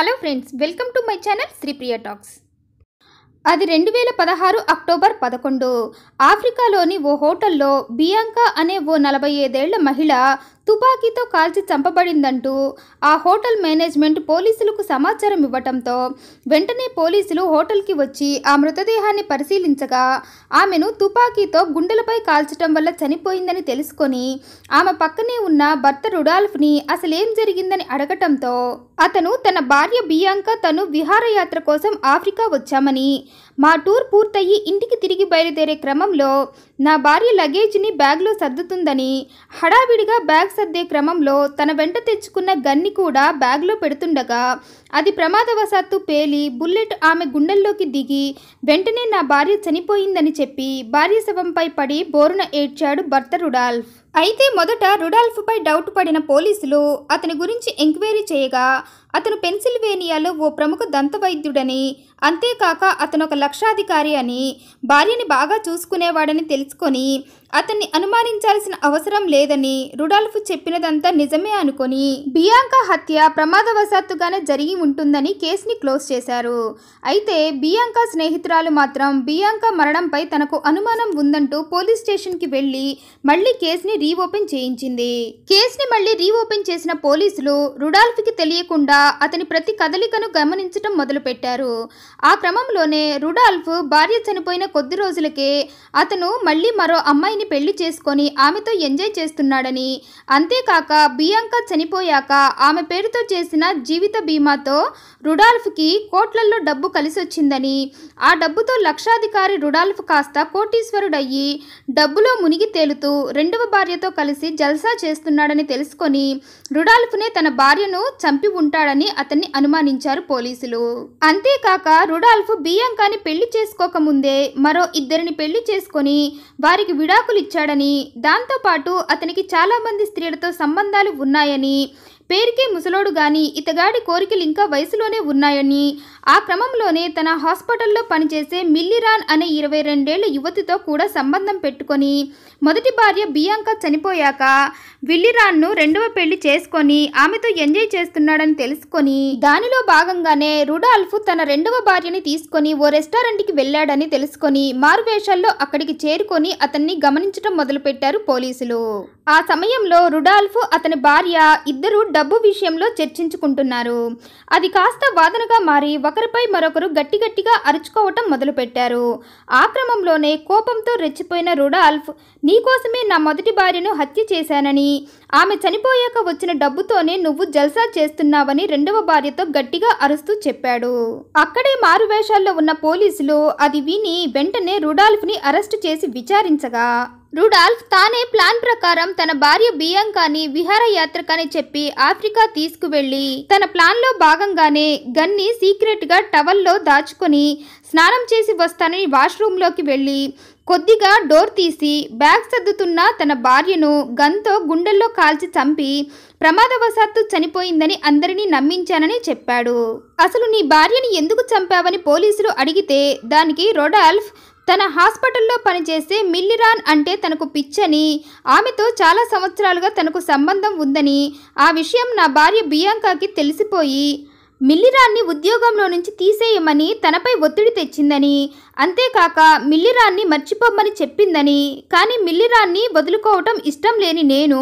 hello friends welcome to my channel Sripriya talks అది రెండు వేల పదహారు అక్టోబర్ పదకొండు ఆఫ్రికాలోని ఓ హోటల్లో బియాంకా అనే ఓ నలభై ఐదేళ్ల మహిళ తుపాకీతో కాల్చి చంపబడిందంటూ ఆ హోటల్ మేనేజ్మెంట్ పోలీసులకు సమాచారం ఇవ్వటంతో వెంటనే పోలీసులు హోటల్కి వచ్చి ఆ మృతదేహాన్ని పరిశీలించగా ఆమెను తుపాకీతో గుండెలపై కాల్చటం వల్ల చనిపోయిందని తెలుసుకొని ఆమె పక్కనే ఉన్న భర్త రుడాల్ఫ్ని అసలేం జరిగిందని అడగటంతో అతను తన భార్య బియాంక తను విహారయాత్ర కోసం ఆఫ్రికా వచ్చామని మా టూర్ పూర్తయి ఇంటికి తిరిగి బయలుదేరే క్రమంలో నా భార్య లగేజ్ని బ్యాగ్లో సర్దుతుందని హడావిడిగా బ్యాగ్ సర్దే క్రమంలో తన వెంట తెచ్చుకున్న గన్ని కూడా బ్యాగ్లో పెడుతుండగా అది ప్రమాదవశాత్తు పేలి బుల్లెట్ ఆమె గుండెల్లోకి దిగి వెంటనే నా భార్య చనిపోయిందని చెప్పి భార్య శవంపై పడి బోరున ఏడ్చాడు భర్త రుడాల్ఫ్ అయితే మొదట రుడాల్ఫ్పై డౌట్ పడిన పోలీసులు అతని గురించి ఎంక్వైరీ చేయగా అతను పెన్సిల్వేనియాలో ఓ ప్రముఖ దంతవైద్యుడని అంతేకాక అతను ఒక లక్షాధికారి అని భార్యని బాగా చూసుకునేవాడని తెలుసుకొని అతన్ని అనుమానించాల్సిన అవసరం లేదని రుడాల్ఫ్ చెప్పినదంతా నిజమే అనుకొని బియాంకా హత్య ప్రమాదవశాత్తుగానే జరిగి ఉంటుందని కేసుని క్లోజ్ చేశారు అయితే బియాంకా స్నేహితురాలు మాత్రం బియాంకా మరణంపై తనకు అనుమానం ఉందంటూ పోలీస్ స్టేషన్కి వెళ్ళి మళ్ళీ కేసుని రీఓపెన్ చేయించింది కేసుని మళ్ళీ రీఓపెన్ చేసిన పోలీసులు రుడాల్ఫ్కి తెలియకుండా అతని ప్రతి కదలికను గమనించటం మొదలుపెట్టారు ఆ క్రమంలోనే రుడాల్ఫ్ భార్య చనిపోయిన కొద్ది రోజులకే అతను మళ్ళీ మరో అమ్మాయిని పెళ్లి చేసుకొని ఆమెతో ఎంజాయ్ చేస్తున్నాడని అంతేకాక బియాంక చనిపోయాక ఆమె పేరుతో చేసిన జీవిత బీమాతో రుడాల్ఫ్కి కోట్లల్లో డబ్బు కలిసొచ్చిందని ఆ డబ్బుతో లక్షాధికారి రుడాల్ఫ్ కాస్త కోటీశ్వరుడయ్యి డబ్బులో మునిగి తేలుతూ రెండవ భార్యతో కలిసి జల్సా చేస్తున్నాడని తెలుసుకొని రుడాల్ఫ్నే తన భార్యను చంపి ఉంటాడని అని అతన్ని అనుమానించారు పోలీసులు అంతేకాక రుడాల్ఫ్ బియాంకాని పెళ్లి చేసుకోకముందే మరో ఇద్దరిని పెళ్లి చేసుకొని వారికి విడాకులు ఇచ్చాడని దాంతోపాటు అతనికి చాలా మంది స్త్రీలతో సంబంధాలు ఉన్నాయని పేరుకే ముసలోడు గాని ఇతగాడి కోరికలు ఇంకా వయసులోనే ఉన్నాయని ఆ క్రమంలోనే తన హాస్పిటల్లో పనిచేసే మిల్లిరాన్ అనే ఇరవై రెండేళ్ల యువతితో కూడా సంబంధం పెట్టుకొని మొదటి భార్య బియాంక చనిపోయాక విల్లిరాన్ను రెండవ పెళ్లి చేసుకొని ఆమెతో ఎంజాయ్ చేస్తున్నాడని తెలుసుకొని దానిలో భాగంగానే రుడాల్ఫ్ తన రెండవ భార్యని తీసుకొని ఓ రెస్టారెంట్కి వెళ్ళాడని తెలుసుకొని మారువేషాల్లో అక్కడికి చేరుకొని అతన్ని గమనించడం మొదలుపెట్టారు పోలీసులు ఆ సమయంలో రుడాల్ఫ్ అతని భార్య ఇద్దరు డబ్బు విషయంలో చర్చించుకుంటున్నారు అది కాస్త వాదనగా మారి ఒకరిపై మరొకరు గట్టి గట్టిగా అరుచుకోవటం మొదలుపెట్టారు ఆ క్రమంలోనే కోపంతో రెచ్చిపోయిన రుడాల్ఫ్ నీకోసమే నా మొదటి భార్యను హత్య చేశానని ఆమె చనిపోయాక వచ్చిన డబ్బుతోనే నువ్వు జల్సా చేస్తున్నావని రెండవ భార్యతో గట్టిగా అరుస్తూ చెప్పాడు అక్కడే మారువేషాల్లో ఉన్న పోలీసులు అది విని వెంటనే ని అరెస్టు చేసి విచారించగా రుడాల్ఫ్ తానే ప్లాన్ ప్రకారం తన భార్య బియాంకాని విహారయాత్రకని చెప్పి ఆఫ్రికా తీసుకువెళ్లి తన ప్లాన్లో భాగంగానే గన్ని సీక్రెట్గా టవల్లో దాచుకొని స్నానం చేసి వస్తానని వాష్రూమ్లోకి వెళ్ళి కొద్దిగా డోర్ తీసి బ్యాగ్ సర్దుతున్న తన భార్యను గన్తో గుండెల్లో కాల్చి చంపి ప్రమాదవశాత్తు చనిపోయిందని అందరినీ నమ్మించానని చెప్పాడు అసలు నీ భార్యని ఎందుకు చంపావని పోలీసులు అడిగితే దానికి రొడాల్ఫ్ తన హాస్పిటల్లో పనిచేసే మిల్లిరాన్ అంటే తనకు పిచ్చని ఆమెతో చాలా సంవత్సరాలుగా తనకు సంబంధం ఉందని ఆ విషయం నా భార్య బియాంకాకి తెలిసిపోయి మిల్లిరాన్ని ఉద్యోగంలో నుంచి తీసేయమని తనపై ఒత్తిడి తెచ్చిందని అంతేకాక మిల్లిరాన్ని మర్చిపోమని చెప్పిందని కానీ మిల్లిరాన్ని వదులుకోవటం ఇష్టం లేని నేను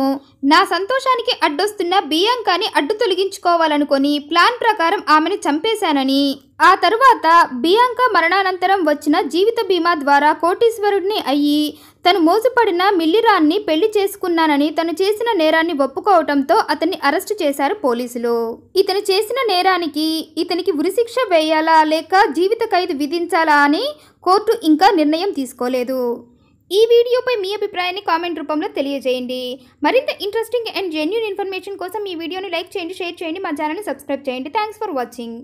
నా సంతోషానికి అడ్డొస్తున్న బియాంకాని అడ్డు తొలగించుకోవాలనుకొని ప్లాన్ ప్రకారం ఆమెను చంపేశానని ఆ తరువాత బియాంక మరణానంతరం వచ్చిన జీవిత బీమా ద్వారా కోటీశ్వరుడిని అయ్యి తను మోసపడిన మిల్లిరాన్ని పెళ్లి చేసుకున్నానని తను చేసిన నేరాన్ని ఒప్పుకోవటంతో అతన్ని అరెస్టు చేశారు పోలీసులు ఇతను చేసిన నేరానికి ఇతనికి ఉరిశిక్ష వేయాలా లేక జీవిత ఖైదు విధించాలా అని కోర్టు ఇంకా నిర్ణయం తీసుకోలేదు ఈ వీడియోపై మీ అభిప్రాయాన్ని కామెంట్ రూపంలో తెలియజేయండి మరింత ఇంట్రెస్టింగ్ అండ్ జెన్యున్ ఇన్ఫర్మేషన్ కోసం ఈ వీడియోని లైక్ చేయండి షేర్ చేయండి మా ఛానల్ని సబ్స్క్రైబ్ చేయండి థ్యాంక్స్ ఫర్ వాచింగ్